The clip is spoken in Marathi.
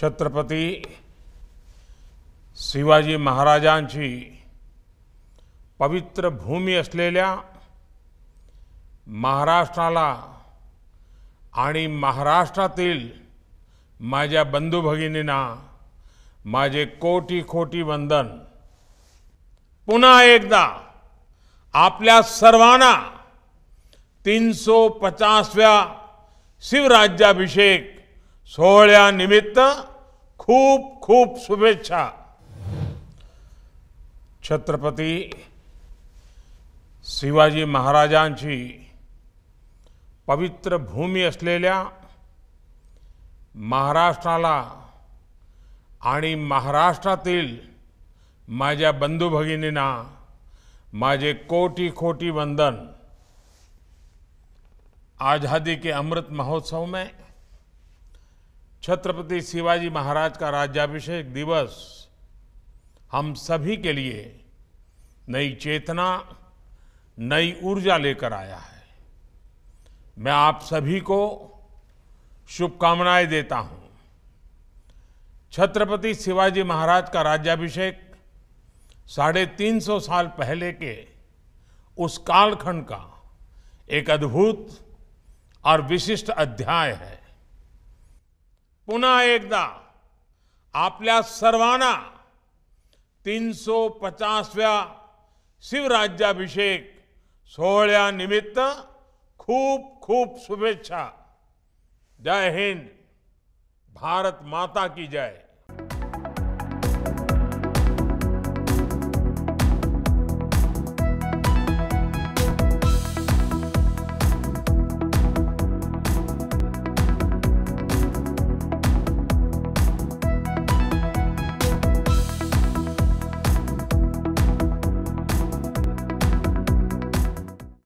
छत्रपती शिवाजी महाराजांची पवित्र भूमी असलेल्या महाराष्ट्राला आणि महाराष्ट्रातील माझ्या बंधू माझे कोटी खोटी वंदन पुन्हा एकदा आपल्या सर्वांना तीनशे पचासव्या शिवराज्याभिषेक सोहळ्यानिमित्त खूप खूप शुभेच्छा छत्रपती शिवाजी महाराजांची पवित्र भूमी असलेल्या महाराष्ट्राला आणि महाराष्ट्रातील माझ्या बंधू भगिनींना माझे कोटी कोटी वंदन आज़ादी के अमृत महोत्सव में छत्रपति शिवाजी महाराज का राज्याभिषेक दिवस हम सभी के लिए नई चेतना नई ऊर्जा लेकर आया है मैं आप सभी को शुभकामनाएं देता हूं छत्रपति शिवाजी महाराज का राज्याभिषेक साढ़े तीन सौ साल पहले के उस कालखंड का एक अद्भुत और विशिष्ट अध्याय है पुन्हा एकदा आपल्या तीन सौ पचासव्या शिवराज्याभिषेक सोहळ्यानिमित्त खूब खूब शुभेच्छा जय हिंद भारत माता की जय